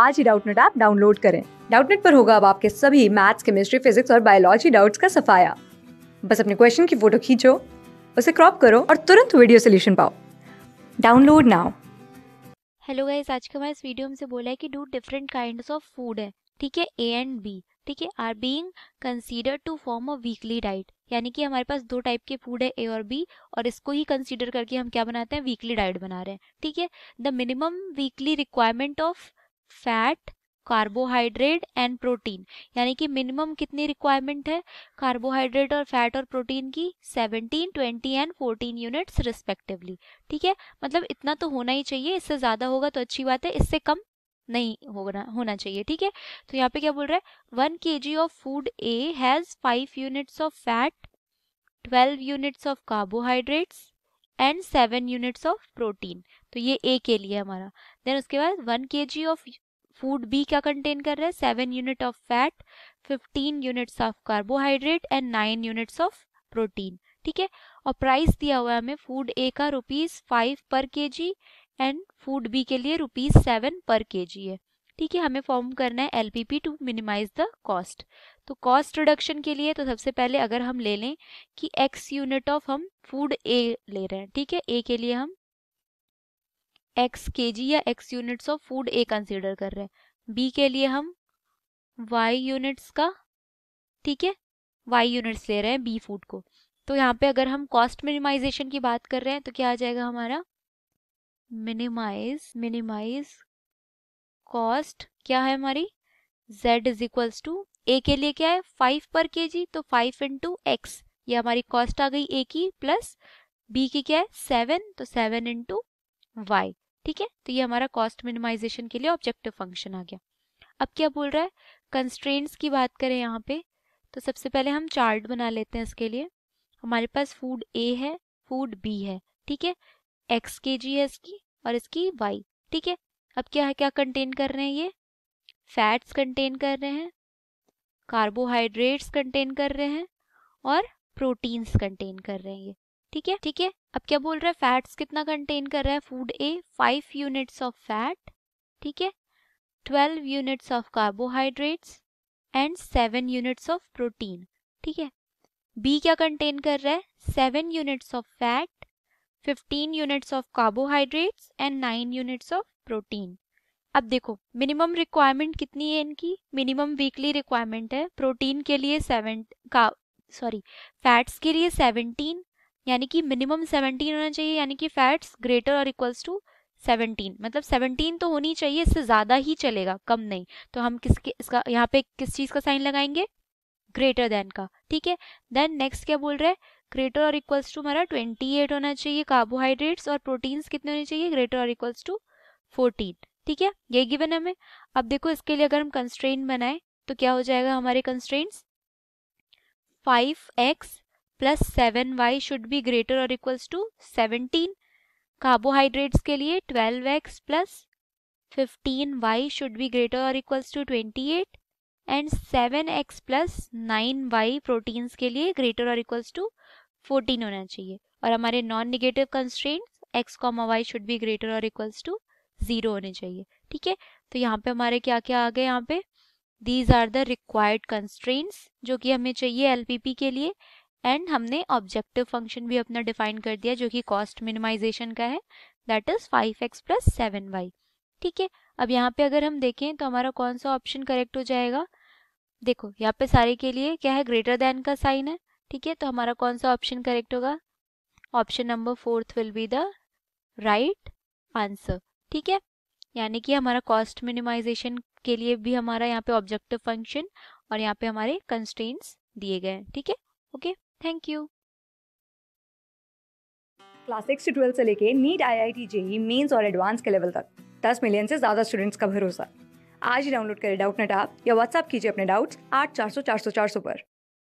आज ही Doubtnut app download करें डाउटनेट पर होगा अब आपके सभी मैथ्स केमिस्ट्री फिजिक्स और बायोलॉजी डाउट्स का सफाया बस अपने क्वेश्चन की फोटो खींचो उसे क्रॉप करो और तुरंत वीडियो सोल्यूशन पाओ डाउनलोड नाउ हेलो गाइस आज के हमारे इस वीडियो में से बोला है कि two different kinds of food है ठीक है ए एंड बी ठीक है are being consider to form a weekly diet यानी कि हमारे पास दो टाइप के फूड है ए और बी और इसको ही कंसीडर करके हम क्या बनाते हैं वीकली डाइट बना रहे हैं ठीक है the minimum weekly requirement of fat carbohydrate and protein यानी कि मिनिमम कितनी रिक्वायरमेंट है कार्बोहाइड्रेट और फैट और प्रोटीन की 17, 20 एंड 14 यूनिट्स रिस्पेक्टिवली ठीक है मतलब इतना तो होना ही चाहिए इससे ज़्यादा होगा तो अच्छी बात है इससे कम नहीं होना होना चाहिए ठीक है तो यहाँ पे क्या बोल रहा है one K G of food A has five units of fat twelve units of carbohydrates and seven units of protein तो ये ए के लिए हमारा देन उसके बाद one K G of food B क्या कंटेन कर रहा है seven unit of fat fifteen units of carbohydrate and nine units of protein ठीक है और प्राइस दिया हुआ है हमें फूड ए का रुपीज फाइव पर के जी एंड फूड बी के लिए रुपीज सेवन पर के जी है ठीक है हमें फॉर्म करना है L P P to minimize the cost तो कॉस्ट रिडक्शन के लिए तो सबसे पहले अगर हम ले लें कि एक्स यूनिट ऑफ हम फूड ए ले रहे हैं ठीक है ए के लिए हम एक्स के जी या X units of food A consider कर रहे हैं बी के लिए हम वाई यूनिट्स का ठीक है वाई यूनिट्स ले रहे हैं बी फूड को तो यहाँ पे अगर हम कॉस्ट मिनिमाइजेशन की बात कर रहे हैं तो क्या आ जाएगा हमारा मिनिमाइज मिनिमाइज कॉस्ट क्या है हमारी Z is equals to A के लिए क्या है फाइव पर के जी तो फाइव इंटू एक्स ये हमारी कॉस्ट आ गई ए की प्लस बी की क्या है सेवन तो सेवन इंटू वाई ठीक है तो ये हमारा कॉस्ट मिनिमाइजेशन के लिए ऑब्जेक्टिव फंक्शन आ गया अब क्या बोल रहा है कंस्ट्रेंट्स की बात करें यहाँ पे तो सबसे पहले हम चार्ट बना लेते हैं इसके लिए हमारे पास फूड ए है फूड बी है ठीक है एक्स के जी है इसकी और इसकी वाई ठीक है अब क्या है क्या कंटेन कर रहे हैं ये फैट्स कंटेन कर रहे हैं कार्बोहाइड्रेट्स कंटेन कर रहे हैं और प्रोटीन्स कंटेन कर रहे हैं ये ठीक है ठीक है अब क्या बोल रहा है फैट्स कितना कंटेन कर रहा है food A five units of fat ठीक है twelve units of carbohydrates and seven units of protein ठीक है बी क्या कंटेन कर रहा है seven units of fat fifteen units of carbohydrates and nine units of protein अब देखो मिनिमम रिक्वायरमेंट कितनी है इनकी मिनिमम वीकली रिक्वायरमेंट है प्रोटीन के लिए सेवन का सॉरी फैट्स के लिए सेवनटीन यानी कि मिनिमम सेवनटीन होना चाहिए यानी कि फैट्स ग्रेटर और इक्वल्स टू सेवनटीन मतलब सेवनटीन तो होनी चाहिए इससे ज़्यादा ही चलेगा कम नहीं तो हम किसके इसका यहाँ पे किस चीज़ का साइन लगाएंगे ग्रेटर देन का ठीक है देन नेक्स्ट क्या बोल रहे हैं ग्रेटर और इक्वल्स टू हमारा ट्वेंटी एट होना चाहिए कार्बोहाइड्रेट्स और प्रोटीन्स कितने होने चाहिए ग्रेटर और इक्वल्स टू फोर्टीन ठीक है ये गिवन हमें अब देखो इसके लिए अगर हम कंस्ट्रेंट बनाए तो क्या हो जाएगा हमारे constraint five X plus seven Y should be greater और इक्वल्स टू सेवनटीन कार्बोहाइड्रेट्स के लिए twelve X plus fifteen Y should be greater और equals to twenty eight and seven X plus nine Y proteins के लिए greater और equals to fourteen होना चाहिए और हमारे non negative constraint X comma Y should be greater और equals to zero होने चाहिए ठीक है तो यहाँ पे हमारे क्या क्या आ गए यहाँ पे these are the required constraints जो कि हमें चाहिए पी के लिए एंड हमने ऑब्जेक्टिव फंक्शन भी अपना डिफाइन कर दिया जो कि कॉस्ट मिनिमाइजेशन का है that is five X plus seven Y ठीक है अब यहाँ पे अगर हम देखें तो हमारा कौन सा ऑप्शन करेक्ट हो जाएगा देखो यहाँ पे सारे के लिए क्या है ग्रेटर देन का साइन है ठीक है तो हमारा कौन सा ऑप्शन करेक्ट होगा option number fourth will be the right answer ठीक है यानी कि हमारा कॉस्ट मिनिमाइजेशन के लिए भी हमारा यहाँ पे ऑब्जेक्टिव फंक्शन और यहाँ पे हमारे कंस्ट्रेंट्स दिए गए हैं ठीक है okay thank you class six से ट्वेल्थ से लेके NEET I I T JEE Mains और एडवांस के लेवल तक दस मिलियन से ज़्यादा स्टूडेंट्स का भरोसा आज ही डाउनलोड करें डाउट नेट आप या व्हाट्सअप कीजिए अपने डाउट्स आठ चार सौ चार सौ चार सौ पर